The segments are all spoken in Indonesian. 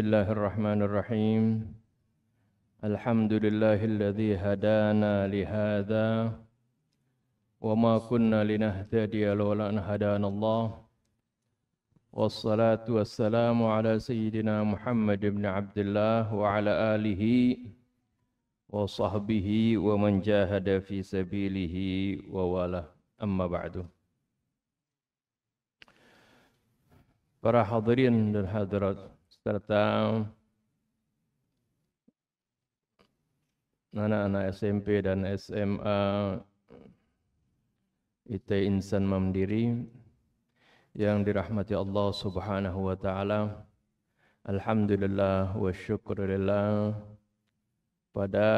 الله الرحمن الرحيم الحمد لله الذي هدانا لهذا وما كنا لنهتدي لولا أن هدانا الله والصلاة والسلام على سيدنا محمد بن عبد الله وعلى آله وصحبه ومن جاهد في سبيله ووالاه أما بعد Para hadirin dan hadirat serta anak-anak SMP dan SMA IT Insan Mandiri yang dirahmati Allah Subhanahu wa taala. Alhamdulillah wa syukurillah pada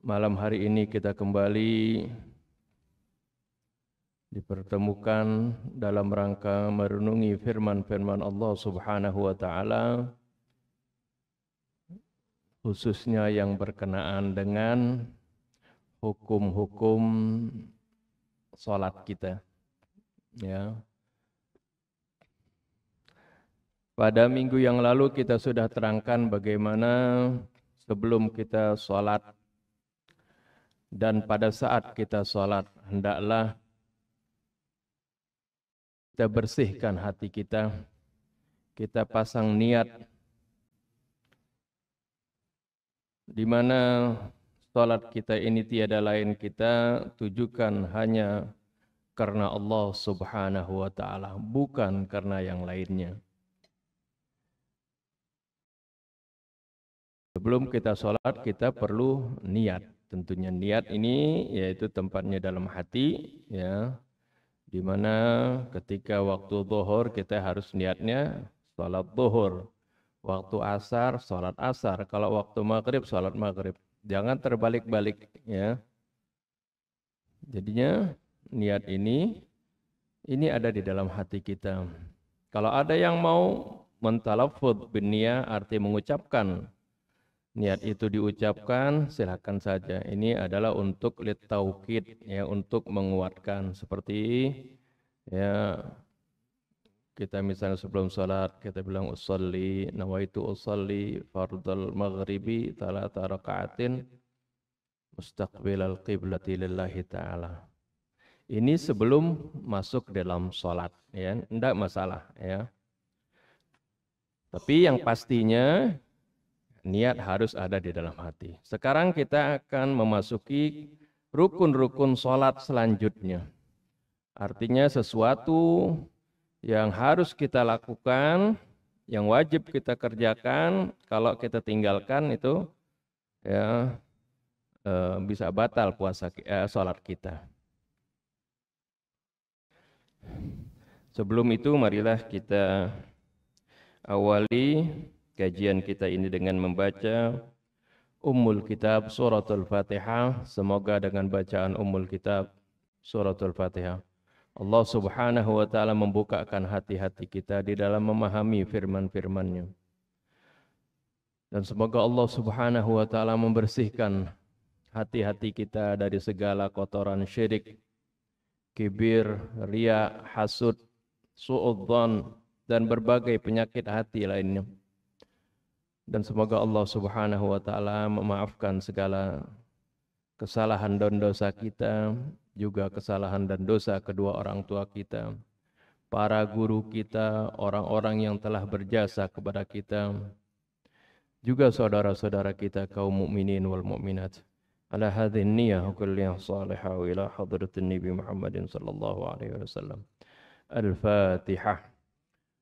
malam hari ini kita kembali dipertemukan dalam rangka merenungi firman-firman Allah Subhanahu wa taala khususnya yang berkenaan dengan hukum-hukum salat kita ya pada minggu yang lalu kita sudah terangkan bagaimana sebelum kita solat dan pada saat kita solat hendaklah kita bersihkan hati kita. Kita pasang niat di mana salat kita ini tiada lain kita tujukan hanya karena Allah Subhanahu wa taala, bukan karena yang lainnya. Sebelum kita sholat, kita perlu niat. Tentunya niat ini yaitu tempatnya dalam hati, ya. Di mana ketika waktu zuhur kita harus niatnya sholat zuhur. Waktu asar, sholat asar. Kalau waktu maghrib, sholat maghrib. Jangan terbalik-balik ya. Jadinya niat ini, ini ada di dalam hati kita. Kalau ada yang mau mentalafud binia arti mengucapkan niat itu diucapkan silahkan saja ini adalah untuk litaukid ya untuk menguatkan seperti ya kita misalnya sebelum sholat kita bilang usalli nawaitu usalli fardal maghribi talata rakaatin al qiblati lillahi taala ini sebelum masuk dalam sholat ya tidak masalah ya tapi yang pastinya Niat iya. harus ada di dalam hati. Sekarang kita akan memasuki rukun-rukun sholat selanjutnya. Artinya sesuatu yang harus kita lakukan, yang wajib kita kerjakan, kalau kita tinggalkan itu ya eh, bisa batal puasa eh, sholat kita. Sebelum itu marilah kita awali kajian kita ini dengan membaca Ummul Kitab Suratul Fatihah. Semoga dengan bacaan Ummul Kitab Suratul Fatihah Allah Subhanahu wa taala membukakan hati-hati kita di dalam memahami firman-firman-Nya. Dan semoga Allah Subhanahu wa taala membersihkan hati-hati kita dari segala kotoran syirik, kibir, ria, hasud, suudzon dan berbagai penyakit hati lainnya dan semoga Allah Subhanahu wa taala memaafkan segala kesalahan dan dosa kita, juga kesalahan dan dosa kedua orang tua kita, para guru kita, orang-orang yang telah berjasa kepada kita, juga saudara-saudara kita kaum mukminin wal mukminat. Ala hadhihi niyyah kulliyah salihah ila hadratin Nabi Muhammadin sallallahu alaihi wasallam. Al-Fatihah.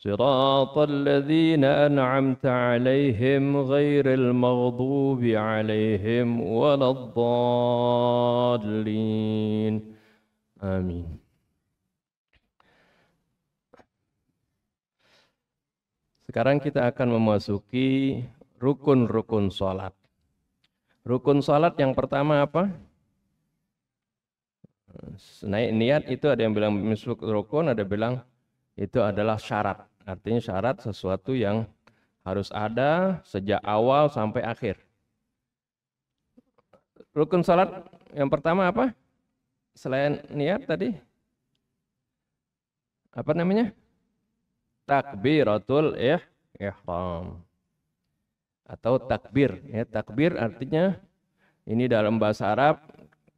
صراط الذين أنعمت عليهم غير المغضوب عليهم ولا الضالين آمين Sekarang kita akan memasuki rukun-rukun sholat. Rukun sholat yang pertama apa? Naik niat itu ada yang bilang misuk rukun, ada yang bilang itu adalah syarat. Artinya syarat sesuatu yang harus ada sejak awal sampai akhir. Rukun salat yang pertama apa? Selain niat tadi. Apa namanya? Takbiratul ih ihram. Atau takbir, ya takbir artinya ini dalam bahasa Arab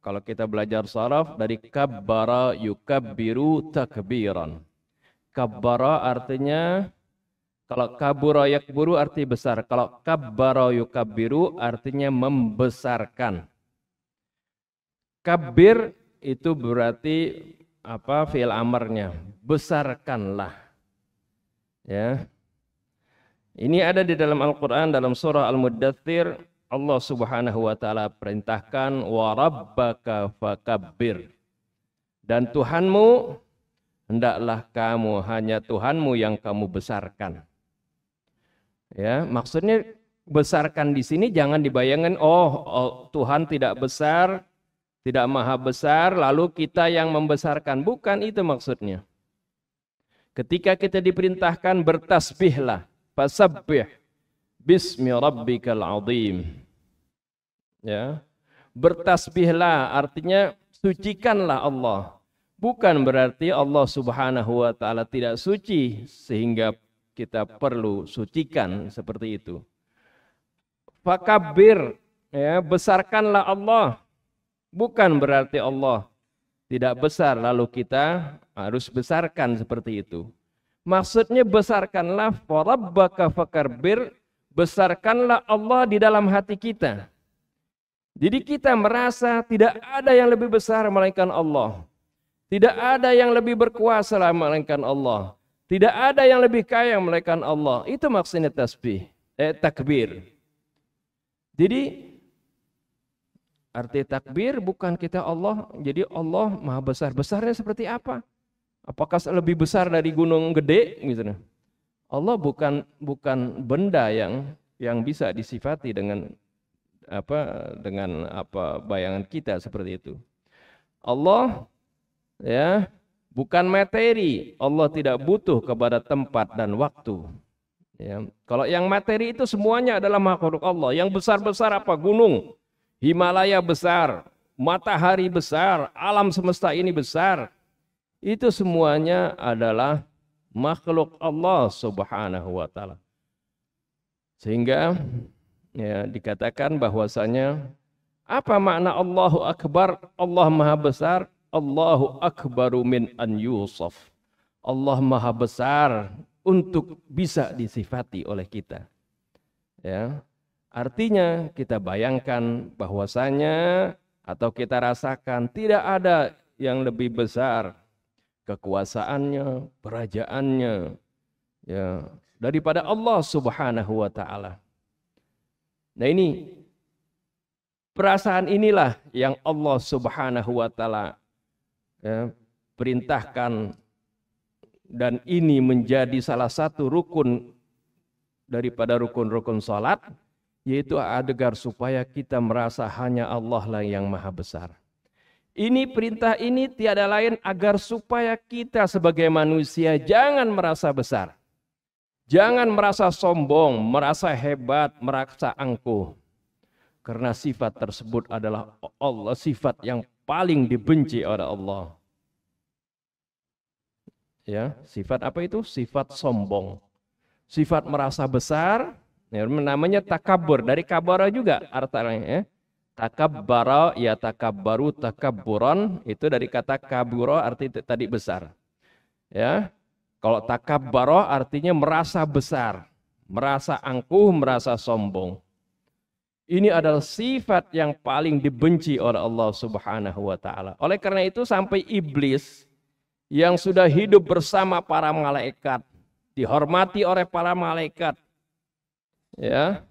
kalau kita belajar saraf dari kabbara yukabbiru takbiran kabara artinya kalau kabura yakburu arti besar. Kalau kabbara yukabbiru artinya membesarkan. Kabir itu berarti apa fi'il amarnya. Besarkanlah. Ya. Ini ada di dalam Al-Qur'an dalam surah Al-Muddatsir Allah Subhanahu wa taala perintahkan wa rabbaka fakabbir. Dan Tuhanmu hendaklah kamu hanya Tuhanmu yang kamu besarkan. Ya, maksudnya besarkan di sini jangan dibayangkan oh, oh Tuhan tidak besar, tidak maha besar, lalu kita yang membesarkan. Bukan itu maksudnya. Ketika kita diperintahkan bertasbihlah, fasabbih bismi rabbikal azim. Ya. Bertasbihlah artinya sucikanlah Allah Bukan berarti Allah Subhanahu wa taala tidak suci sehingga kita perlu sucikan seperti itu. Fakabir ya, besarkanlah Allah. Bukan berarti Allah tidak besar lalu kita harus besarkan seperti itu. Maksudnya besarkanlah farabbaka fakabir, besarkanlah Allah di dalam hati kita. Jadi kita merasa tidak ada yang lebih besar melainkan Allah. Tidak ada yang lebih berkuasa melainkan Allah. Tidak ada yang lebih kaya melainkan Allah. Itu maksudnya tasbih, eh, takbir. Jadi arti takbir bukan kita Allah. Jadi Allah maha besar. Besarnya seperti apa? Apakah lebih besar dari gunung gede misalnya? Allah bukan bukan benda yang yang bisa disifati dengan apa dengan apa bayangan kita seperti itu. Allah ya bukan materi Allah tidak butuh kepada tempat dan waktu ya kalau yang materi itu semuanya adalah makhluk Allah yang besar besar apa gunung Himalaya besar matahari besar alam semesta ini besar itu semuanya adalah makhluk Allah Subhanahu wa taala sehingga ya dikatakan bahwasanya apa makna Allahu Akbar Allah Maha Besar Allahu akbaru min an Yusuf. Allah maha besar untuk bisa disifati oleh kita. Ya. Artinya kita bayangkan bahwasanya atau kita rasakan tidak ada yang lebih besar kekuasaannya, kerajaannya ya daripada Allah Subhanahu wa taala. Nah ini perasaan inilah yang Allah Subhanahu wa taala ya, perintahkan dan ini menjadi salah satu rukun daripada rukun-rukun salat yaitu agar supaya kita merasa hanya Allah lah yang maha besar. Ini perintah ini tiada lain agar supaya kita sebagai manusia jangan merasa besar. Jangan merasa sombong, merasa hebat, merasa angkuh. Karena sifat tersebut adalah Allah sifat yang paling dibenci oleh Allah. Ya, sifat apa itu? Sifat sombong. Sifat merasa besar, ya, namanya takabur dari kabara juga artinya ya. Takabbara ya takabbaru takaburon itu dari kata kaburo arti tadi besar. Ya. Kalau takabbara artinya merasa besar, merasa angkuh, merasa sombong. Ini adalah sifat yang paling dibenci oleh Allah Subhanahu wa taala. Oleh karena itu sampai iblis yang sudah hidup bersama para malaikat, dihormati oleh para malaikat. Ya.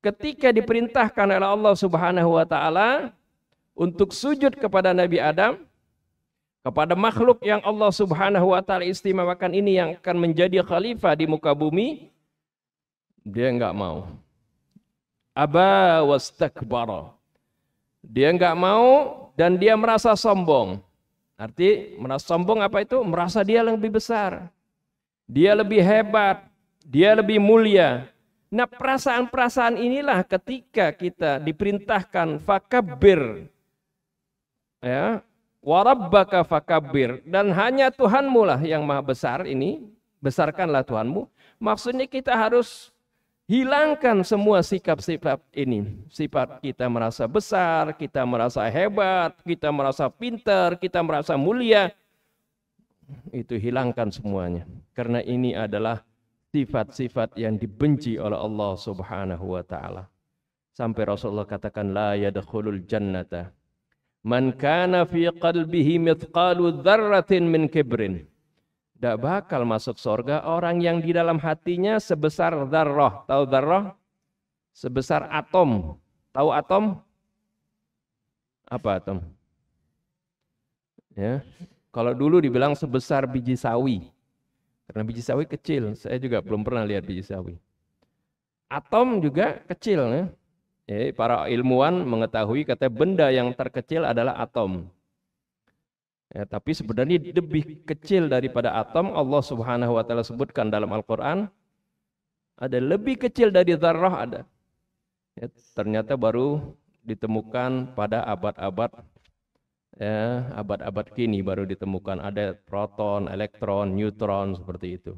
Ketika diperintahkan oleh Allah Subhanahu wa taala untuk sujud kepada Nabi Adam, kepada makhluk yang Allah Subhanahu wa taala istimewakan ini yang akan menjadi khalifah di muka bumi, dia enggak mau. Aba wastakbara. Dia enggak mau dan dia merasa sombong. Arti merasa sombong apa itu? Merasa dia lebih besar. Dia lebih hebat, dia lebih mulia. Nah perasaan-perasaan inilah ketika kita diperintahkan fakabir. Ya, warabbaka fakabir. Dan hanya Tuhanmu lah yang maha besar ini. Besarkanlah Tuhanmu. Maksudnya kita harus Hilangkan semua sikap-sikap ini. Sifat kita merasa besar, kita merasa hebat, kita merasa pintar, kita merasa mulia. Itu hilangkan semuanya. Karena ini adalah sifat-sifat yang dibenci oleh Allah Subhanahu wa taala. Sampai Rasulullah katakan la yadkhulul jannata man kana fi qalbihi mithqalu dzarratin min kibrin tidak bakal masuk surga orang yang di dalam hatinya sebesar darroh. Tahu darroh? Sebesar atom. Tahu atom? Apa atom? Ya. Kalau dulu dibilang sebesar biji sawi. Karena biji sawi kecil. Saya juga belum pernah lihat biji sawi. Atom juga kecil. Ya. Eh, para ilmuwan mengetahui kata benda yang terkecil adalah atom. Ya, tapi sebenarnya lebih kecil daripada atom Allah Subhanahu wa taala sebutkan dalam Al-Qur'an ada lebih kecil dari zarah ada. Ya, ternyata baru ditemukan pada abad-abad ya, abad-abad kini baru ditemukan ada proton, elektron, neutron seperti itu.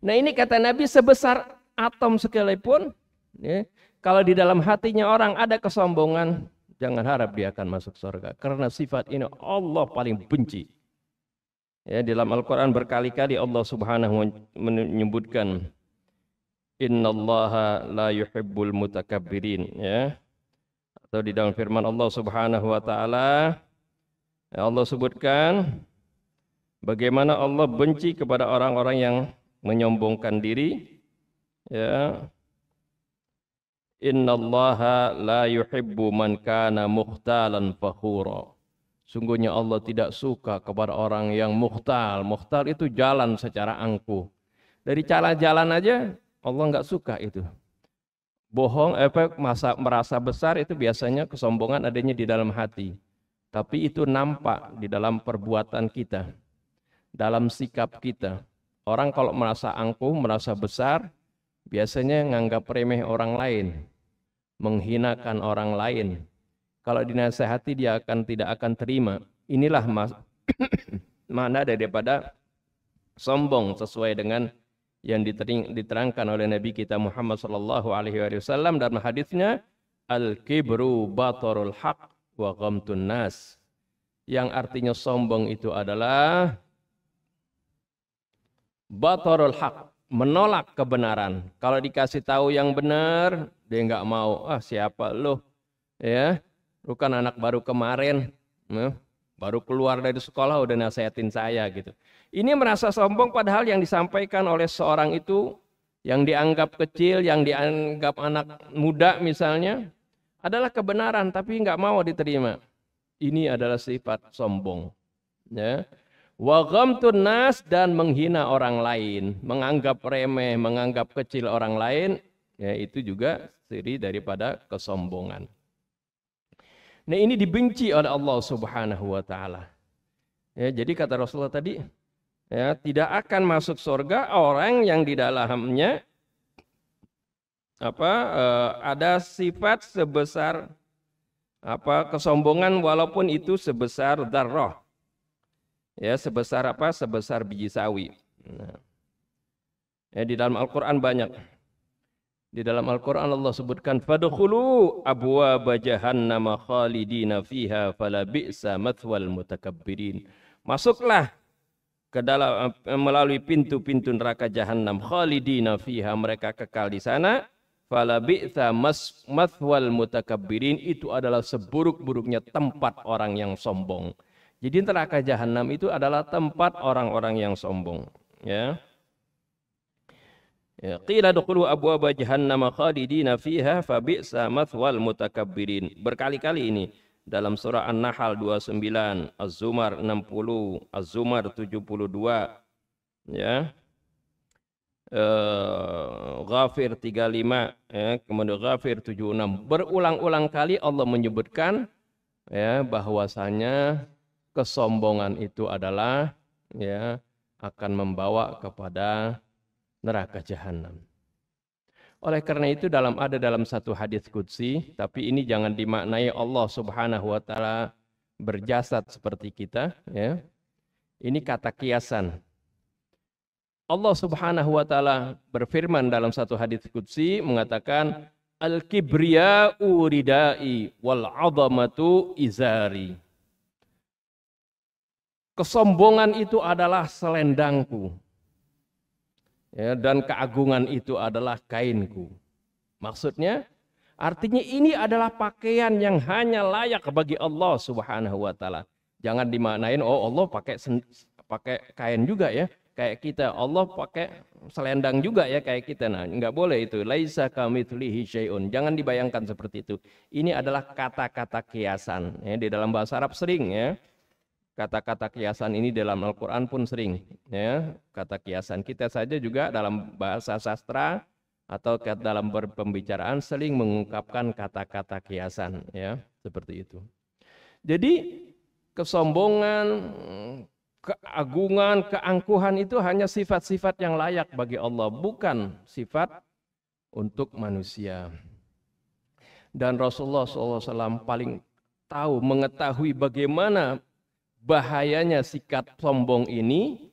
Nah ini kata Nabi sebesar atom sekalipun, ya, kalau di dalam hatinya orang ada kesombongan, Jangan harap dia akan masuk surga. Karena sifat ini Allah paling benci. Ya, dalam Al-Quran berkali-kali Allah subhanahu menyebutkan Inna la yuhibbul mutakabbirin. Ya. Atau di dalam firman Allah subhanahu wa ta'ala. Ya, Allah sebutkan bagaimana Allah benci kepada orang-orang yang menyombongkan diri. Ya, Innallaha la yuhibbu man kana mukhtalan fakhura. Sungguhnya Allah tidak suka kepada orang yang mukhtal. Mukhtal itu jalan secara angkuh. Dari cara jalan aja Allah nggak suka itu. Bohong, efek masa merasa besar itu biasanya kesombongan adanya di dalam hati. Tapi itu nampak di dalam perbuatan kita, dalam sikap kita. Orang kalau merasa angkuh, merasa besar, biasanya nganggap remeh orang lain menghinakan orang lain. Kalau dinasehati dia akan tidak akan terima. Inilah mas mana daripada sombong sesuai dengan yang diterangkan oleh Nabi kita Muhammad sallallahu alaihi wasallam dalam hadisnya al kibru batarul haq wa ghamtun nas yang artinya sombong itu adalah batarul haq menolak kebenaran. Kalau dikasih tahu yang benar, dia nggak mau. Ah siapa lo? Ya, lu kan anak baru kemarin, ya, baru keluar dari sekolah udah nasehatin saya gitu. Ini merasa sombong padahal yang disampaikan oleh seorang itu yang dianggap kecil, yang dianggap anak muda misalnya adalah kebenaran tapi nggak mau diterima. Ini adalah sifat sombong. Ya. Wa tunas dan menghina orang lain, menganggap remeh, menganggap kecil orang lain, ya itu juga ciri daripada kesombongan. Nah, ini dibenci oleh Allah Subhanahu wa taala. Ya, jadi kata Rasulullah tadi, ya, tidak akan masuk surga orang yang di dalamnya apa eh, ada sifat sebesar apa kesombongan walaupun itu sebesar darah ya sebesar apa sebesar biji sawi nah. ya di dalam Al-Qur'an banyak di dalam Al-Quran Allah sebutkan fadkhulu abwaaba jahannam khalidina fiha fala bi'sa mathwal mutakabbirin. Masuklah ke dalam eh, melalui pintu-pintu neraka jahanam khalidina fiha mereka kekal di sana fala bi'sa mathwal mutakabbirin itu adalah seburuk-buruknya tempat orang yang sombong. Jadi neraka jahanam itu adalah tempat orang-orang yang sombong, ya. Ya, qila dukhulu abwaaba jahannam khalidina fiha fa bi'sa mathwal mutakabbirin. Berkali-kali ini dalam surah An-Nahl 29, Az-Zumar 60, Az-Zumar 72, ya. Uh, Ghafir 35 ya, kemudian Ghafir 76 berulang-ulang kali Allah menyebutkan ya bahwasanya kesombongan itu adalah ya akan membawa kepada neraka jahanam. Oleh karena itu dalam ada dalam satu hadis qudsi, tapi ini jangan dimaknai Allah Subhanahu wa taala berjasad seperti kita, ya. Ini kata kiasan. Allah Subhanahu wa taala berfirman dalam satu hadis qudsi mengatakan al-kibriya uridai wal 'azamatu izari. Kesombongan itu adalah selendangku. Ya, dan keagungan itu adalah kainku. Maksudnya, artinya ini adalah pakaian yang hanya layak bagi Allah Subhanahu wa taala. Jangan dimanain oh Allah pakai pakai kain juga ya, kayak kita. Allah pakai selendang juga ya kayak kita. Nah, nggak boleh itu. Laisa kamitslihi syai'un. Jangan dibayangkan seperti itu. Ini adalah kata-kata kiasan ya di dalam bahasa Arab sering ya kata-kata kiasan ini dalam Al-Quran pun sering. Ya, kata kiasan kita saja juga dalam bahasa sastra atau dalam berpembicaraan sering mengungkapkan kata-kata kiasan. Ya, seperti itu. Jadi kesombongan, keagungan, keangkuhan itu hanya sifat-sifat yang layak bagi Allah, bukan sifat untuk manusia. Dan Rasulullah SAW paling tahu, mengetahui bagaimana bahayanya sikap sombong ini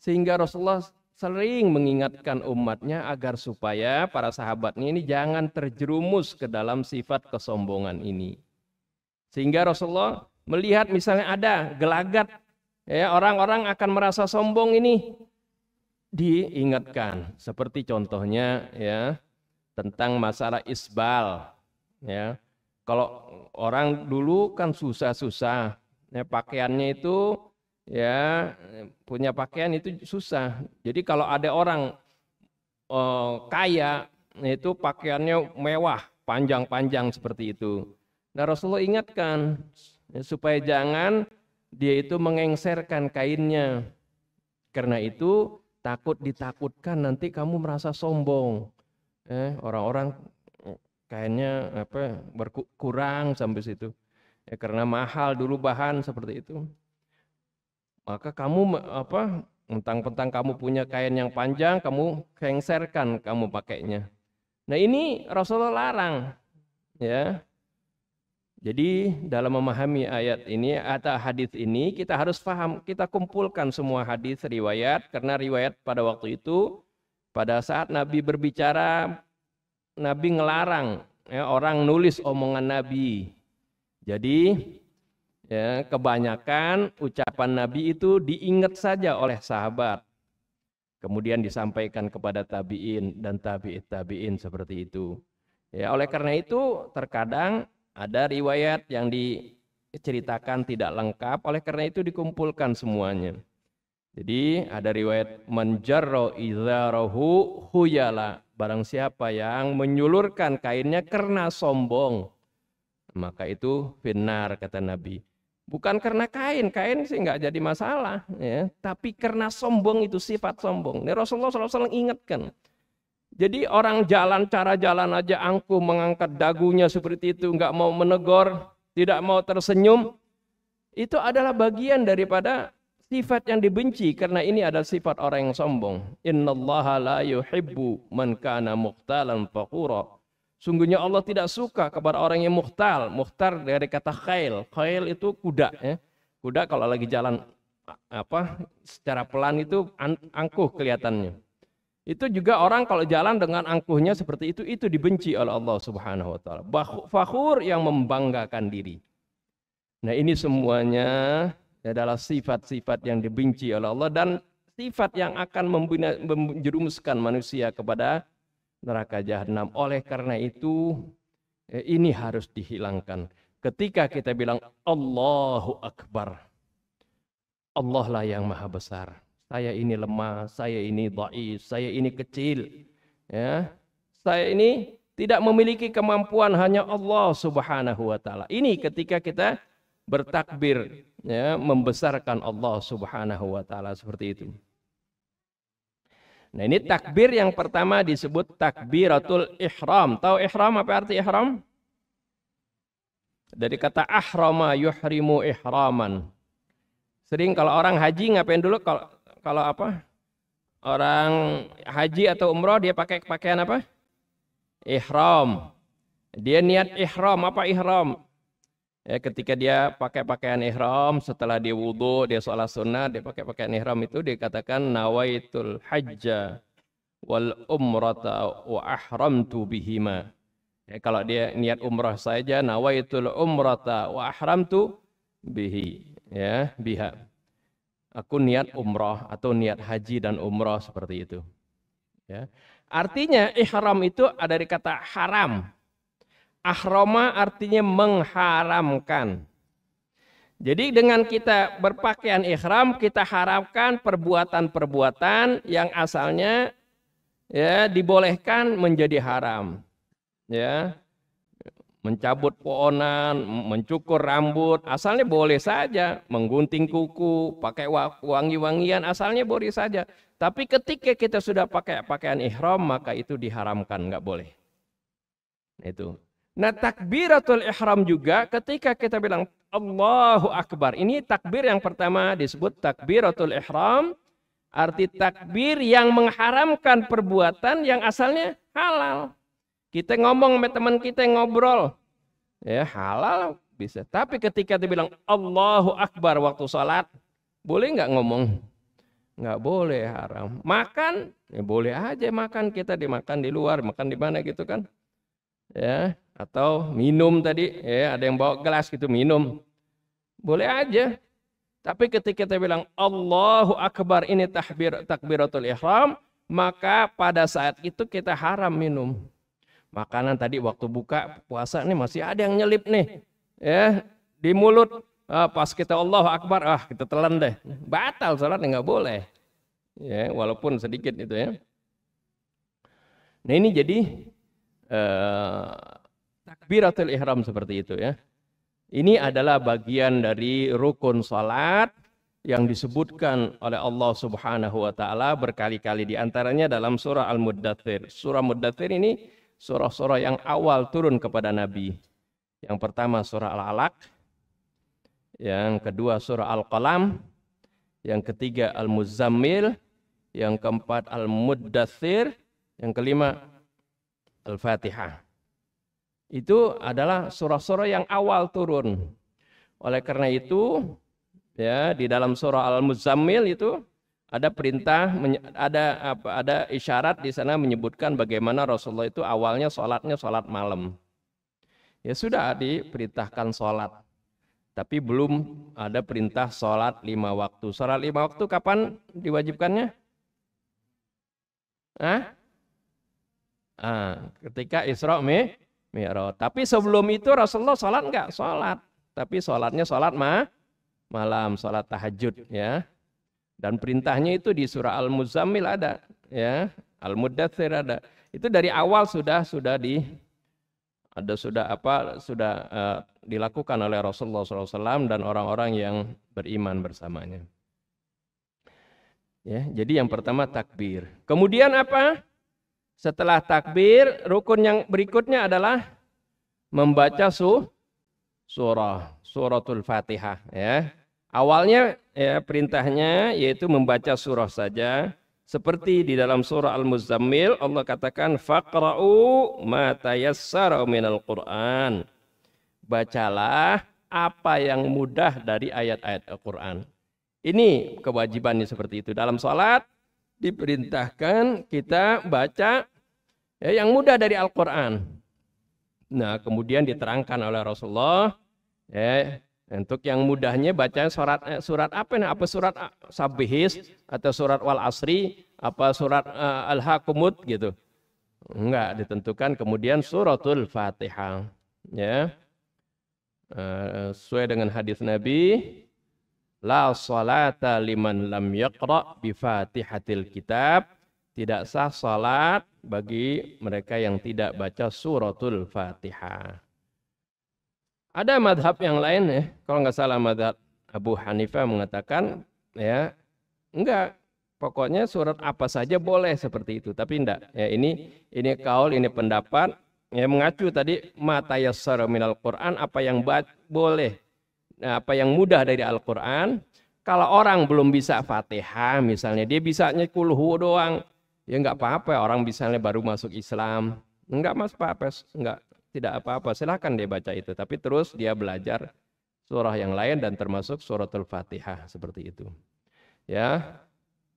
sehingga Rasulullah sering mengingatkan umatnya agar supaya para sahabatnya ini jangan terjerumus ke dalam sifat kesombongan ini. Sehingga Rasulullah melihat misalnya ada gelagat ya orang-orang akan merasa sombong ini diingatkan seperti contohnya ya tentang masalah isbal ya kalau orang dulu kan susah-susah Ya, pakaiannya itu ya punya pakaian itu susah. Jadi kalau ada orang eh, kaya nah itu pakaiannya mewah, panjang-panjang seperti itu. Nah Rasulullah ingatkan ya, supaya jangan dia itu mengengserkan kainnya. Karena itu takut ditakutkan nanti kamu merasa sombong. Eh, orang-orang kainnya apa berkurang sampai situ ya karena mahal dulu bahan seperti itu maka kamu apa mentang-mentang kamu punya kain yang panjang kamu kengserkan kamu pakainya nah ini Rasulullah larang ya jadi dalam memahami ayat ini atau hadis ini kita harus paham, kita kumpulkan semua hadis riwayat karena riwayat pada waktu itu pada saat Nabi berbicara Nabi ngelarang ya, orang nulis omongan Nabi. Jadi ya, kebanyakan ucapan Nabi itu diingat saja oleh sahabat. Kemudian disampaikan kepada tabi'in dan tabi'it tabi'in seperti itu. Ya, oleh karena itu terkadang ada riwayat yang diceritakan tidak lengkap, oleh karena itu dikumpulkan semuanya. Jadi ada riwayat menjarro izarohu huyala. Barang siapa yang menyulurkan kainnya karena sombong, maka itu benar kata Nabi. Bukan karena kain, kain sih nggak jadi masalah, ya. tapi karena sombong itu sifat sombong. Ini Rasulullah SAW ingatkan. Jadi orang jalan cara jalan aja angkuh, mengangkat dagunya seperti itu, nggak mau menegur, tidak mau tersenyum, itu adalah bagian daripada sifat yang dibenci karena ini adalah sifat orang yang sombong. Innallaha la yuhibbu man kana muqtalan faqura. Sungguhnya Allah tidak suka kepada orang yang muhtal. Muhtar dari kata khail. Khail itu kuda ya. Kuda kalau lagi jalan apa secara pelan itu angkuh kelihatannya. Itu juga orang kalau jalan dengan angkuhnya seperti itu itu dibenci oleh Allah Subhanahu wa taala. Fakhur yang membanggakan diri. Nah, ini semuanya adalah sifat-sifat yang dibenci oleh Allah dan sifat yang akan menjerumuskan manusia kepada neraka jahanam. Oleh karena itu eh, ini harus dihilangkan. Ketika kita bilang Allahu Akbar. Allah lah yang maha besar. Saya ini lemah, saya ini dhaif, saya ini kecil. Ya. Saya ini tidak memiliki kemampuan hanya Allah Subhanahu wa taala. Ini ketika kita bertakbir ya, membesarkan Allah Subhanahu wa taala seperti itu. Nah ini takbir yang pertama disebut takbiratul ihram. Tahu ihram apa arti ihram? Dari kata ahrama yuhrimu ihraman. Sering kalau orang haji ngapain dulu kalau kalau apa? Orang haji atau umroh dia pakai pakaian apa? Ihram. Dia niat ihram apa ihram? Ya, ketika dia pakai pakaian ihram, setelah dia wudhu, dia sholat sunnah, dia pakai pakaian ihram itu dikatakan nawaitul hajja wal umrata wa ahramtu bihima. Ya, kalau dia niat umrah saja, nawaitul umrata wa ahramtu bihi. Ya, biha. Aku niat umrah atau niat haji dan umrah seperti itu. Ya. Artinya ihram itu ada dari kata haram. Ahroma artinya mengharamkan. Jadi dengan kita berpakaian ihram kita harapkan perbuatan-perbuatan yang asalnya ya dibolehkan menjadi haram. Ya. Mencabut pohonan, mencukur rambut, asalnya boleh saja, menggunting kuku, pakai wangi-wangian asalnya boleh saja. Tapi ketika kita sudah pakai pakaian ihram maka itu diharamkan, nggak boleh. Itu Nah takbiratul ihram juga ketika kita bilang Allahu Akbar. Ini takbir yang pertama disebut takbiratul ihram. Arti takbir yang mengharamkan perbuatan yang asalnya halal. Kita ngomong sama teman kita yang ngobrol. Ya halal bisa. Tapi ketika dia bilang Allahu Akbar waktu sholat. Boleh nggak ngomong? Nggak boleh haram. Makan? Ya boleh aja makan. Kita dimakan di luar, makan di mana gitu kan. Ya, atau minum tadi ya ada yang bawa gelas gitu minum boleh aja tapi ketika kita bilang Allahu Akbar ini tahbir takbiratul ihram maka pada saat itu kita haram minum makanan tadi waktu buka puasa nih masih ada yang nyelip nih ya di mulut ah, pas kita Allahu Akbar ah kita telan deh batal salat nggak boleh ya walaupun sedikit itu ya nah ini jadi uh, takbiratul ihram seperti itu ya. Ini adalah bagian dari rukun salat yang disebutkan oleh Allah Subhanahu wa taala berkali-kali di antaranya dalam surah Al-Muddatsir. Surah Muddatsir ini surah-surah yang awal turun kepada Nabi. Yang pertama surah Al-Alaq, yang kedua surah Al-Qalam, yang ketiga Al-Muzammil, yang keempat Al-Muddatsir, yang kelima Al-Fatihah itu adalah surah-surah yang awal turun. Oleh karena itu, ya di dalam surah Al-Muzammil itu ada perintah ada apa ada isyarat di sana menyebutkan bagaimana Rasulullah itu awalnya sholatnya sholat malam. Ya sudah diperintahkan sholat, tapi belum ada perintah sholat lima waktu. Sholat lima waktu kapan diwajibkannya? Hah? Ah, ketika Isra Mi'raj tapi sebelum itu Rasulullah sholat enggak? Sholat. Tapi sholatnya sholat ma malam, sholat tahajud ya. Dan perintahnya itu di surah Al-Muzammil ada ya. al muddathir ada. Itu dari awal sudah sudah di ada sudah apa sudah uh, dilakukan oleh Rasulullah SAW dan orang-orang yang beriman bersamanya. Ya, jadi yang pertama takbir. Kemudian apa? Setelah takbir, rukun yang berikutnya adalah membaca su surah, suratul Fatihah ya. Awalnya ya perintahnya yaitu membaca surah saja seperti di dalam surah Al-Muzammil Allah katakan faqra'u ma tayassara minal Qur'an. Bacalah apa yang mudah dari ayat-ayat Al-Quran. Ini kewajibannya seperti itu. Dalam sholat, diperintahkan kita baca ya, yang mudah dari Al-Quran. Nah, kemudian diterangkan oleh Rasulullah, ya, untuk yang mudahnya baca surat eh, surat apa nih? Apa surat Sabihis atau surat Wal Asri? Apa surat eh, Al eh, Hakumut gitu? Enggak ditentukan. Kemudian suratul Fatihah, ya, Eh, sesuai dengan hadis Nabi la salata liman lam yaqra bi Fatihatil Kitab. Tidak sah salat bagi mereka yang tidak baca suratul Fatihah. Ada madhab yang lain ya, kalau nggak salah madhab Abu Hanifah mengatakan ya enggak pokoknya surat apa saja boleh seperti itu tapi enggak ya ini ini kaul ini pendapat ya mengacu tadi mata yassara minal Quran apa yang boleh Nah, apa yang mudah dari Al-Quran. Kalau orang belum bisa Fatihah misalnya, dia bisanya kulhu doang. Ya nggak apa-apa orang misalnya baru masuk Islam. Nggak mas apa-apa, nggak tidak apa-apa. Silahkan dia baca itu. Tapi terus dia belajar surah yang lain dan termasuk suratul Fatihah seperti itu. Ya,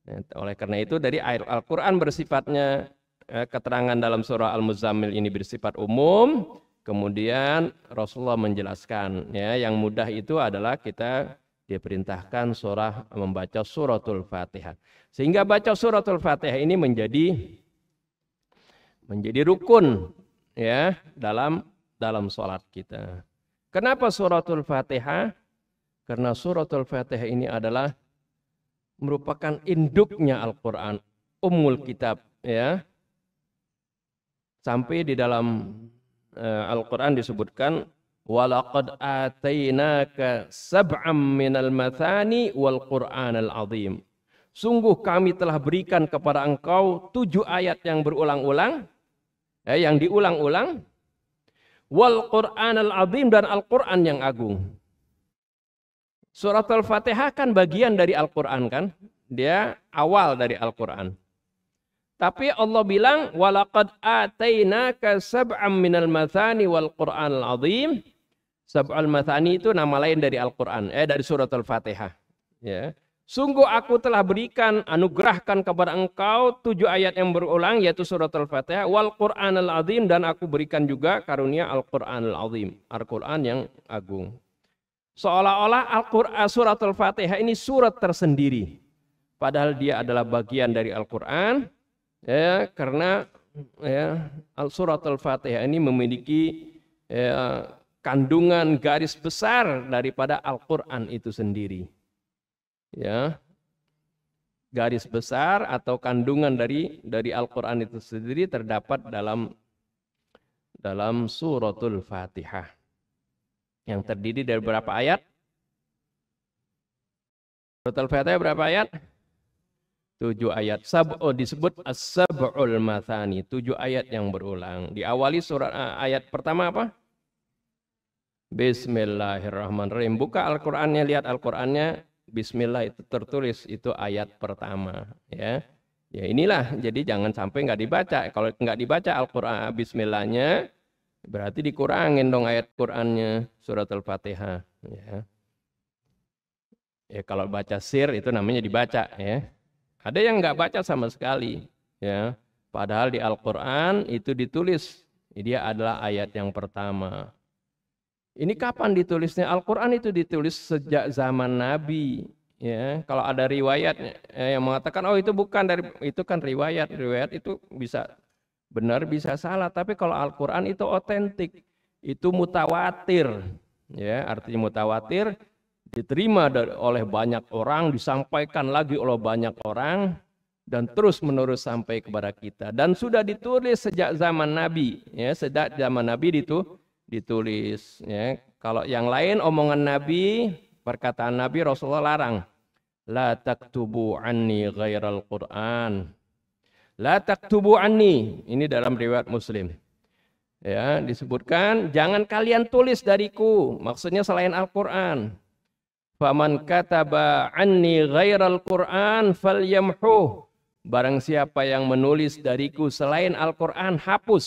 nah, oleh karena itu dari ayat Al-Quran bersifatnya eh, keterangan dalam surah Al-Muzammil ini bersifat umum, Kemudian Rasulullah menjelaskan ya yang mudah itu adalah kita diperintahkan surah membaca suratul Fatihah. Sehingga baca suratul Fatihah ini menjadi menjadi rukun ya dalam dalam salat kita. Kenapa suratul Fatihah? Karena suratul Fatihah ini adalah merupakan induknya Al-Qur'an, ummul kitab ya. Sampai di dalam Eh, Al-Quran disebutkan walaqad atainaka sab'am minal mathani wal Qur'anal azim. Sungguh kami telah berikan kepada engkau tujuh ayat yang berulang-ulang, eh, yang diulang-ulang, wal Qur'anal azim dan Al-Qur'an yang agung. Surat Al-Fatihah kan bagian dari Al-Qur'an kan? Dia awal dari Al-Qur'an. Tapi Allah bilang walaqad atainaka sab'am minal mathani wal Qur'anil azim. Sab'al mathani itu nama lain dari Al-Qur'an, eh dari surat Al-Fatihah. Ya. Sungguh aku telah berikan, anugerahkan kepada engkau tujuh ayat yang berulang yaitu surat Al-Fatihah wal Qur'an al-azim dan aku berikan juga karunia Al-Qur'an al-azim, Al-Qur'an yang agung. Seolah-olah Al-Qur'an eh, surat Al-Fatihah ini surat tersendiri. Padahal dia adalah bagian dari Al-Qur'an ya karena ya surat al-fatihah ini memiliki ya, kandungan garis besar daripada Al-Quran itu sendiri ya garis besar atau kandungan dari dari Al-Qur'an itu sendiri terdapat dalam dalam suratul Fatihah yang terdiri dari berapa ayat? Suratul Fatihah berapa ayat? Tujuh ayat. Sab'u oh, disebut asabul matani Tujuh ayat yang berulang. Diawali surat eh, ayat pertama apa? Bismillahirrahmanirrahim. Buka Al-Qur'annya, lihat Al-Qur'annya. Bismillah itu tertulis itu ayat pertama, ya. Ya inilah, jadi jangan sampai nggak dibaca. Kalau nggak dibaca Alquran ah, Bismillahnya, berarti dikurangin dong ayat Qurannya surat Al-Fatihah. Ya. ya kalau baca sir itu namanya dibaca ya. Ada yang nggak baca sama sekali, ya. Padahal di Al-Quran itu ditulis, dia adalah ayat yang pertama. Ini kapan ditulisnya? Al-Quran itu ditulis sejak zaman Nabi. Ya, kalau ada riwayat eh, yang mengatakan oh itu bukan dari itu kan riwayat, riwayat itu bisa benar bisa salah, tapi kalau Al-Quran itu otentik, itu mutawatir. Ya, artinya mutawatir diterima oleh banyak orang, disampaikan lagi oleh banyak orang, dan terus menerus sampai kepada kita. Dan sudah ditulis sejak zaman Nabi, ya sejak zaman Nabi itu ditulis. Ya. Kalau yang lain omongan Nabi, perkataan Nabi Rasulullah larang. La taktubu anni ghairal Qur'an. La taktubu anni. Ini dalam riwayat Muslim. Ya, disebutkan jangan kalian tulis dariku. Maksudnya selain Al-Qur'an Faman kataba anni ghairal Qur'an yamhuh. Barang siapa yang menulis dariku selain Al-Qur'an hapus.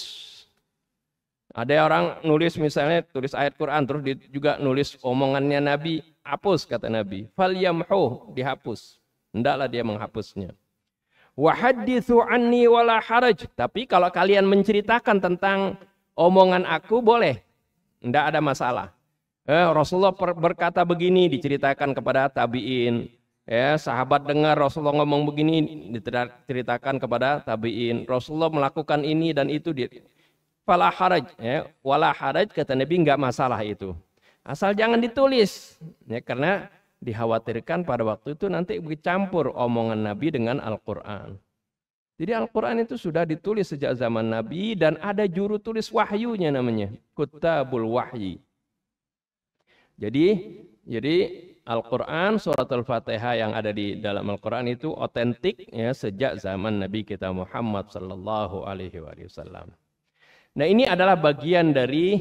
Ada orang nulis misalnya tulis ayat Quran terus juga nulis omongannya Nabi hapus kata Nabi. Fal yamhuh, dihapus. Hendaklah dia menghapusnya. Wahadithu anni wala haraj. Tapi kalau kalian menceritakan tentang omongan aku boleh. Tidak ada masalah. Eh, Rasulullah berkata begini diceritakan kepada tabiin. Ya, sahabat dengar Rasulullah ngomong begini diceritakan kepada tabiin. Rasulullah melakukan ini dan itu di Fala haraj, ya, wala haraj kata Nabi enggak masalah itu. Asal jangan ditulis, ya karena dikhawatirkan pada waktu itu nanti bercampur omongan Nabi dengan Al-Quran. Jadi Al-Quran itu sudah ditulis sejak zaman Nabi dan ada juru tulis wahyunya namanya. Kutabul wahyi. Jadi jadi Al-Qur'an surat Al-Fatihah yang ada di dalam Al-Qur'an itu otentik ya sejak zaman Nabi kita Muhammad sallallahu alaihi wasallam. Nah, ini adalah bagian dari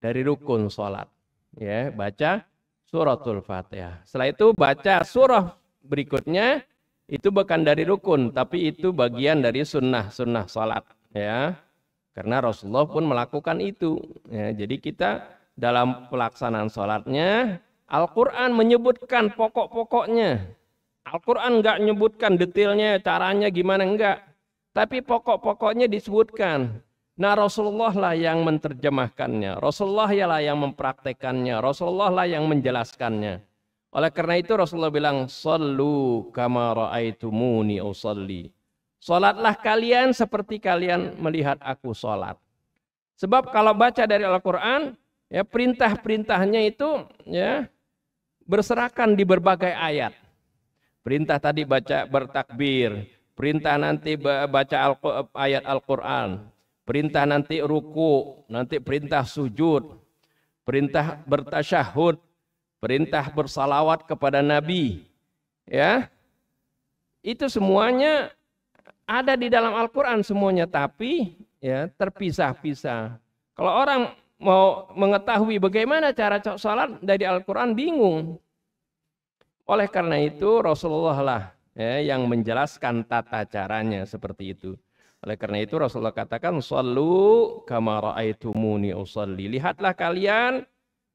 dari rukun salat ya, baca suratul Fatihah. Setelah itu baca surah berikutnya itu bukan dari rukun tapi itu bagian dari sunnah sunnah salat ya. Karena Rasulullah pun melakukan itu. Ya, jadi kita dalam pelaksanaan sholatnya. Al-Quran menyebutkan pokok-pokoknya. Al-Quran enggak menyebutkan detailnya, caranya gimana, enggak. Tapi pokok-pokoknya disebutkan. Nah Rasulullah lah yang menerjemahkannya. Rasulullah ya lah yang mempraktekannya. Rasulullah lah yang menjelaskannya. Oleh karena itu Rasulullah bilang, Sallu kama ra'aitumuni usalli. Salatlah kalian seperti kalian melihat aku salat. Sebab kalau baca dari Al-Quran, Ya, perintah-perintahnya itu ya berserakan di berbagai ayat. Perintah tadi baca bertakbir, perintah nanti baca al ayat Al-Qur'an, perintah nanti ruku, nanti perintah sujud, perintah bertasyahud, perintah bersalawat kepada Nabi. Ya. Itu semuanya ada di dalam Al-Qur'an semuanya tapi ya terpisah-pisah. Kalau orang mau mengetahui bagaimana cara sholat dari Al-Quran bingung. Oleh karena itu Rasulullah lah ya, yang menjelaskan tata caranya seperti itu. Oleh karena itu Rasulullah katakan sallu kama aitumuni usalli. Lihatlah kalian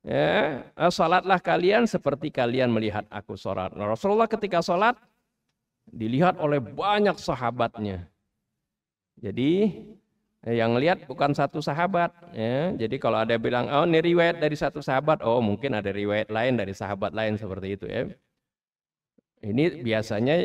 ya, eh, salatlah kalian seperti kalian melihat aku sholat." Nah, Rasulullah ketika sholat dilihat oleh banyak sahabatnya. Jadi Eh, yang lihat bukan satu sahabat ya jadi kalau ada bilang oh ini riwayat dari satu sahabat oh mungkin ada riwayat lain dari sahabat lain seperti itu ya ini biasanya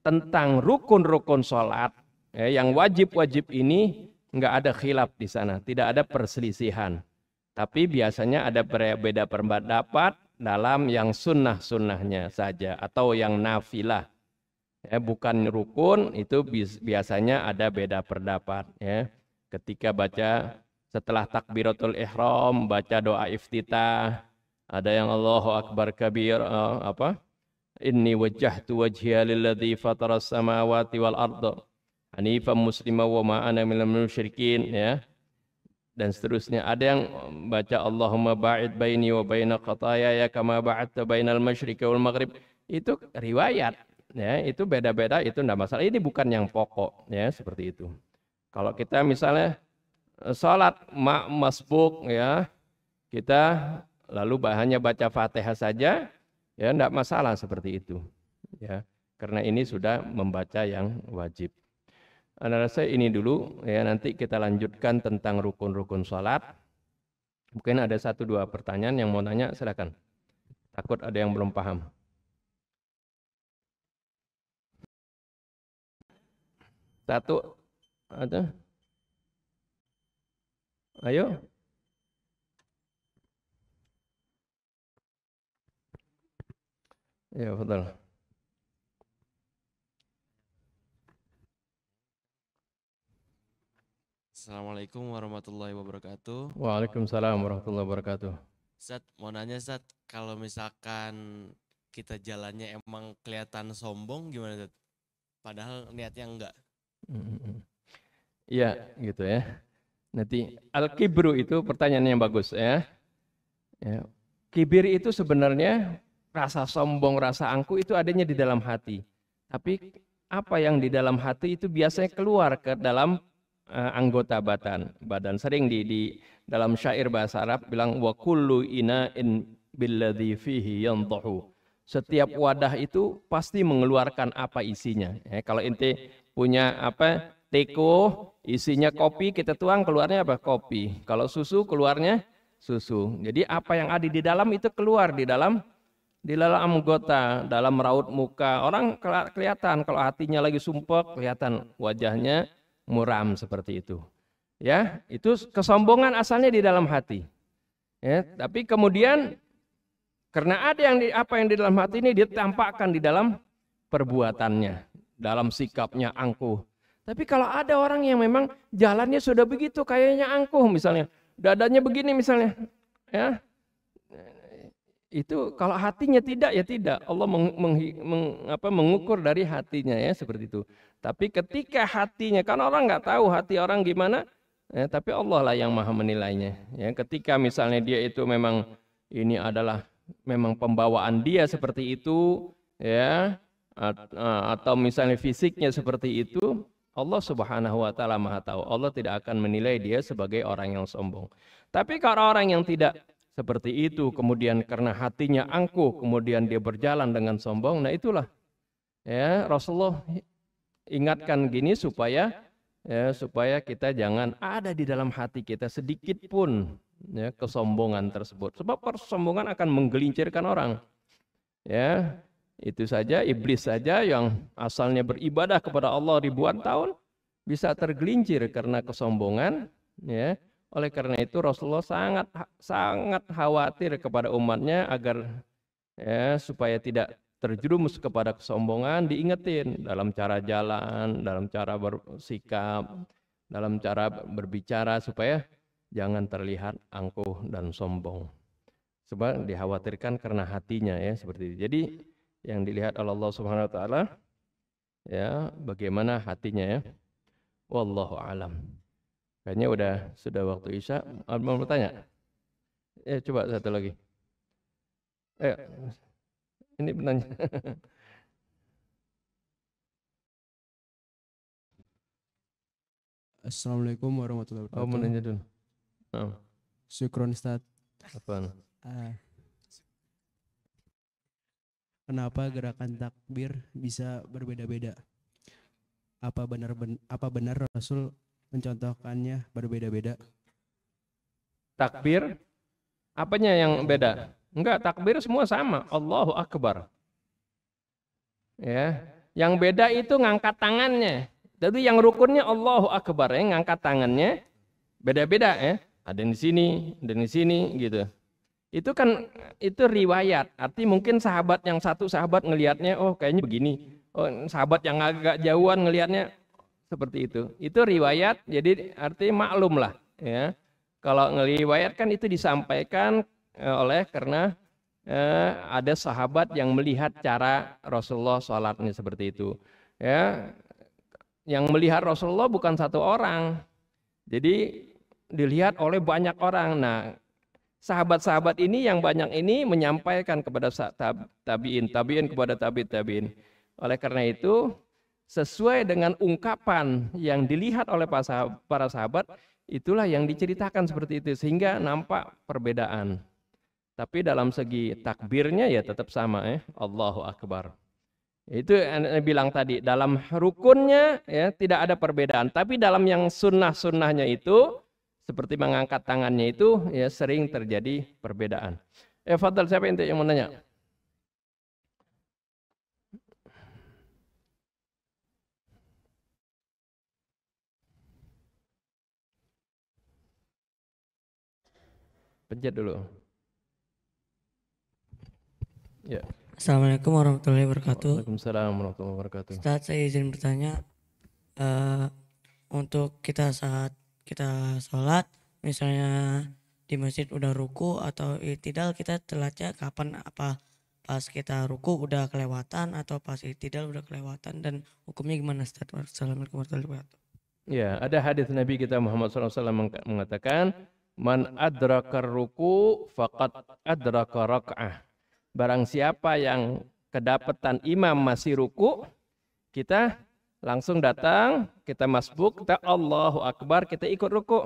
tentang rukun-rukun sholat ya, yang wajib-wajib ini nggak ada khilaf di sana tidak ada perselisihan tapi biasanya ada beda pendapat dalam yang sunnah-sunnahnya saja atau yang nafilah ya, bukan rukun itu biasanya ada beda pendapat ya ketika baca setelah takbiratul ihram baca doa iftitah ada yang Allahu akbar kabir uh, apa inni wajjahtu wajhiya lilladzi fatara samawati wal arda hanifan muslima wa ma ana minal musyrikin ya dan seterusnya ada yang baca Allahumma ba'id baini wa baina ya kama ba'adta bainal masyriqi wal maghrib itu riwayat ya itu beda-beda itu tidak masalah ini bukan yang pokok ya seperti itu kalau kita misalnya eh, sholat mak masbuk ya, kita lalu bahannya baca fatihah saja, ya tidak masalah seperti itu. Ya, karena ini sudah membaca yang wajib. Anda rasa ini dulu ya nanti kita lanjutkan tentang rukun-rukun sholat. Mungkin ada satu dua pertanyaan yang mau tanya silakan. Takut ada yang belum paham. Satu ada ayo ya betul Assalamualaikum warahmatullahi wabarakatuh. Waalaikumsalam warahmatullahi wabarakatuh. Zat, mau nanya Zat, kalau misalkan kita jalannya emang kelihatan sombong gimana Zat? Padahal niatnya enggak. Mm -hmm. Ya gitu ya. Nanti al-kibru itu pertanyaan yang bagus ya. ya. Kibir itu sebenarnya rasa sombong, rasa angku itu adanya di dalam hati. Tapi apa yang di dalam hati itu biasanya keluar ke dalam uh, anggota badan. Badan sering di, di dalam syair bahasa Arab bilang wa kullu in billadhi fihi yantahu. Setiap wadah itu pasti mengeluarkan apa isinya. Ya, kalau inti punya apa teko isinya kopi kita tuang keluarnya apa kopi kalau susu keluarnya susu jadi apa yang ada di dalam itu keluar di dalam di dalam anggota dalam raut muka orang kelihatan kalau hatinya lagi sumpek kelihatan wajahnya muram seperti itu ya itu kesombongan asalnya di dalam hati ya tapi kemudian karena ada yang di, apa yang di dalam hati ini ditampakkan di dalam perbuatannya dalam sikapnya angkuh tapi kalau ada orang yang memang jalannya sudah begitu, kayaknya angkuh misalnya, dadanya begini misalnya, ya itu kalau hatinya tidak ya tidak Allah meng, meng, meng, apa, mengukur dari hatinya ya seperti itu tapi ketika hatinya kan orang nggak tahu hati orang gimana ya, tapi Allah lah yang maha menilainya ya ketika misalnya dia itu memang ini adalah memang pembawaan dia seperti itu ya ah, atau misalnya fisiknya seperti itu Allah Subhanahu wa taala Maha tahu. Allah tidak akan menilai dia sebagai orang yang sombong. Tapi kalau orang yang tidak seperti itu kemudian karena hatinya angkuh kemudian dia berjalan dengan sombong, nah itulah ya Rasulullah ingatkan gini supaya ya supaya kita jangan ada di dalam hati kita sedikit pun ya kesombongan tersebut. Sebab persombongan akan menggelincirkan orang. Ya, itu saja iblis saja yang asalnya beribadah kepada Allah ribuan tahun bisa tergelincir karena kesombongan ya. Oleh karena itu Rasulullah sangat sangat khawatir kepada umatnya agar ya supaya tidak terjerumus kepada kesombongan diingetin dalam cara jalan, dalam cara bersikap, dalam cara berbicara supaya jangan terlihat angkuh dan sombong. Sebab dikhawatirkan karena hatinya ya seperti itu. Jadi yang dilihat oleh Allah Subhanahu wa taala ya bagaimana hatinya ya wallahu alam kayaknya udah sudah waktu isya mau bertanya ya coba satu lagi ayo eh, ini penanya Assalamualaikum warahmatullahi oh, wabarakatuh. Oh, menanya dulu. Oh. Syukron Ustaz. Uh, kenapa gerakan takbir bisa berbeda-beda? Apa benar ben, apa benar Rasul mencontohkannya berbeda-beda? Takbir apanya yang beda? Enggak, takbir semua sama. Allahu akbar. Ya, yang beda itu ngangkat tangannya. Jadi yang rukunnya Allahu akbar ya, ngangkat tangannya beda-beda ya. Ada di sini, ada di sini gitu. Itu kan itu riwayat. Arti mungkin sahabat yang satu sahabat ngelihatnya oh kayaknya begini. Oh, sahabat yang agak jauhan ngelihatnya seperti itu. Itu riwayat. Jadi arti maklum lah ya. Kalau ngeliwayat kan itu disampaikan e, oleh karena eh, ada sahabat yang melihat cara Rasulullah sholatnya seperti itu. Ya, yang melihat Rasulullah bukan satu orang. Jadi dilihat oleh banyak orang. Nah, sahabat-sahabat ini yang banyak ini menyampaikan kepada tabiin, tabiin kepada tabi tabiin. Oleh karena itu, sesuai dengan ungkapan yang dilihat oleh para sahabat, itulah yang diceritakan seperti itu sehingga nampak perbedaan. Tapi dalam segi takbirnya ya tetap sama ya, Allahu Akbar. Itu yang bilang tadi, dalam rukunnya ya tidak ada perbedaan, tapi dalam yang sunnah-sunnahnya itu seperti mengangkat tangannya itu ya sering terjadi perbedaan. Eh Fadal, siapa ente yang mau nanya? Pencet dulu. Ya. Assalamualaikum warahmatullahi wabarakatuh. Waalaikumsalam warahmatullahi wabarakatuh. Ustaz saya izin bertanya uh, untuk kita saat kita sholat misalnya di masjid udah ruku atau itidal kita telatnya kapan apa pas kita ruku udah kelewatan atau pas itidal udah kelewatan dan hukumnya gimana Ustaz? Assalamualaikum warahmatullahi wabarakatuh. Ya, ada hadis Nabi kita Muhammad SAW mengatakan, "Man adraka ruku faqad adraka raka'ah." Barang siapa yang kedapatan imam masih ruku, kita Langsung datang, kita masbuk, kita Allahu Akbar, kita ikut ruku.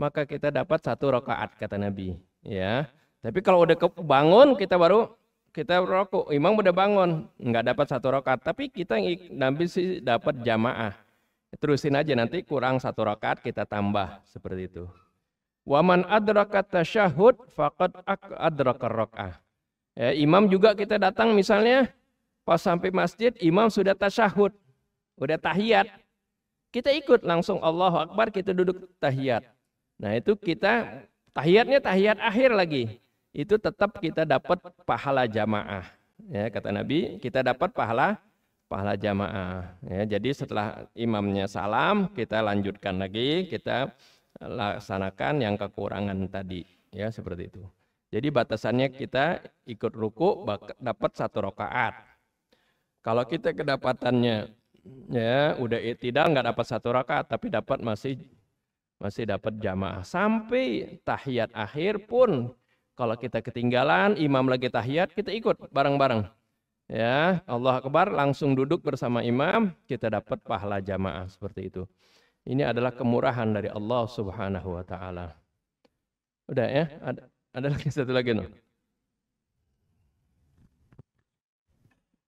Maka kita dapat satu rakaat kata Nabi. Ya. Tapi kalau udah bangun kita baru kita ruku. Imam udah bangun, nggak dapat satu rakaat, tapi kita Nabi sih dapat jamaah. Terusin aja nanti kurang satu rakaat kita tambah seperti itu. Waman adrakat tasyahud fakat adrakar raka'ah. Ya, imam juga kita datang misalnya pas sampai masjid imam sudah tasyahud udah tahiyat, kita ikut langsung Allahu Akbar, kita duduk tahiyat. Nah itu kita tahiyatnya tahiyat akhir lagi. Itu tetap kita dapat pahala jamaah. Ya kata Nabi, kita dapat pahala pahala jamaah. Ya, jadi setelah imamnya salam, kita lanjutkan lagi, kita laksanakan yang kekurangan tadi. Ya seperti itu. Jadi batasannya kita ikut ruku dapat satu rokaat. Kalau kita kedapatannya ya udah tidak nggak dapat satu rakaat tapi dapat masih masih dapat jamaah sampai tahiyat akhir pun kalau kita ketinggalan imam lagi tahiyat kita ikut bareng-bareng ya Allah kebar langsung duduk bersama imam kita dapat pahala jamaah seperti itu ini adalah kemurahan dari Allah Subhanahu wa taala udah ya ada, ada lagi satu lagi no?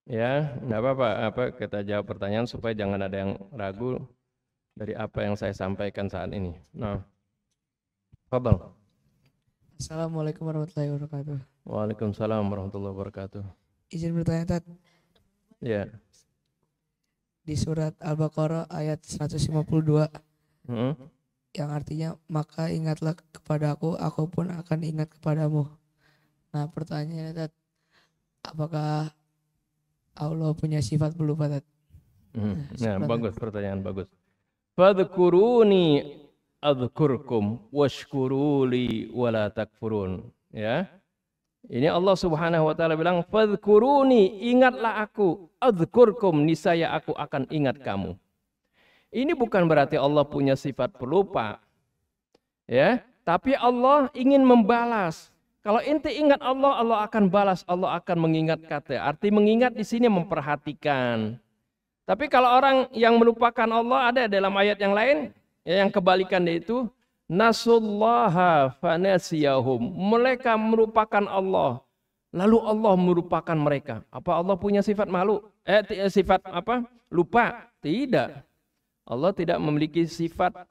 Ya, enggak apa-apa apa kita jawab pertanyaan supaya jangan ada yang ragu dari apa yang saya sampaikan saat ini. Nah. Fadal. Assalamualaikum warahmatullahi wabarakatuh. Waalaikumsalam warahmatullahi wabarakatuh. Izin bertanya, Tat. Ya. Di surat Al-Baqarah ayat 152. Hmm? Yang artinya, maka ingatlah kepada aku, aku pun akan ingat kepadamu. Nah pertanyaannya, Tat. Apakah Allah punya sifat belufatat. Hmm. Nah, nah bagus pertanyaan bagus. Fadkuruni adkurkum washkuruli wala takfurun. Ya. Ini Allah Subhanahu wa taala bilang fadkuruni ingatlah aku adkurkum niscaya aku akan ingat kamu. Ini bukan berarti Allah punya sifat pelupa. Ya, tapi Allah ingin membalas kalau inti ingat Allah, Allah akan balas, Allah akan mengingat kata. Arti mengingat di sini memperhatikan. Tapi kalau orang yang melupakan Allah ada dalam ayat yang lain, ya yang kebalikan yaitu nasullaha fanasiyahum. Mereka merupakan Allah, lalu Allah merupakan mereka. Apa Allah punya sifat malu? Eh, eh sifat apa? Lupa? Tidak. Allah tidak memiliki sifat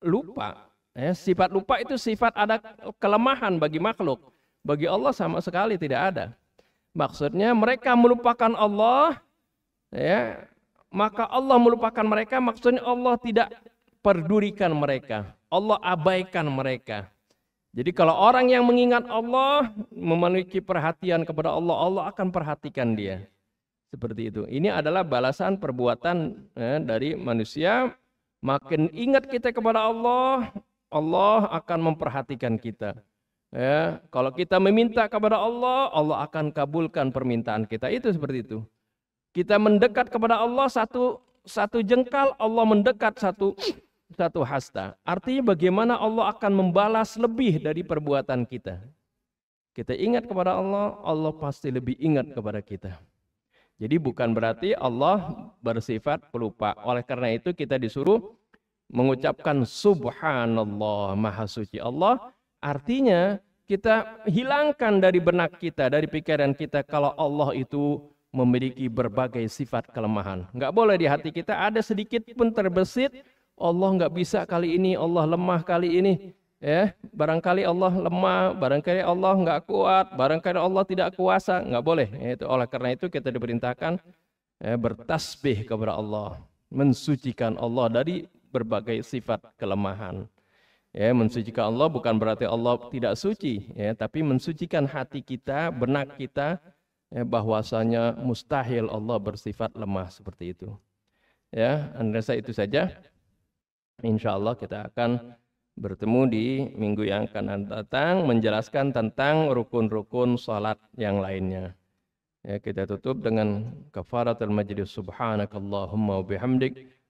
lupa. Ya, sifat lupa itu sifat ada kelemahan bagi makhluk. Bagi Allah sama sekali tidak ada. Maksudnya mereka melupakan Allah, ya, maka Allah melupakan mereka. Maksudnya Allah tidak perdurikan mereka. Allah abaikan mereka. Jadi kalau orang yang mengingat Allah, memiliki perhatian kepada Allah, Allah akan perhatikan dia. Seperti itu. Ini adalah balasan perbuatan ya, dari manusia. Makin ingat kita kepada Allah, Allah akan memperhatikan kita. Ya, kalau kita meminta kepada Allah, Allah akan kabulkan permintaan kita. Itu seperti itu. Kita mendekat kepada Allah satu satu jengkal, Allah mendekat satu satu hasta. Artinya bagaimana Allah akan membalas lebih dari perbuatan kita. Kita ingat kepada Allah, Allah pasti lebih ingat kepada kita. Jadi bukan berarti Allah bersifat pelupa. Oleh karena itu kita disuruh mengucapkan subhanallah maha suci Allah artinya kita hilangkan dari benak kita dari pikiran kita kalau Allah itu memiliki berbagai sifat kelemahan nggak boleh di hati kita ada sedikit pun terbesit Allah nggak bisa kali ini Allah lemah kali ini ya barangkali Allah lemah barangkali Allah nggak kuat barangkali Allah tidak kuasa nggak boleh ya, itu oleh karena itu kita diperintahkan ya, bertasbih kepada Allah mensucikan Allah dari berbagai sifat kelemahan. Ya, mensucikan Allah bukan berarti Allah tidak suci, ya, tapi mensucikan hati kita, benak kita, ya, bahwasanya mustahil Allah bersifat lemah seperti itu. Ya, anda itu saja. Insya Allah kita akan bertemu di minggu yang akan datang menjelaskan tentang rukun-rukun salat yang lainnya. Ya, kita tutup dengan kafaratul majlis subhanakallahumma wa bihamdik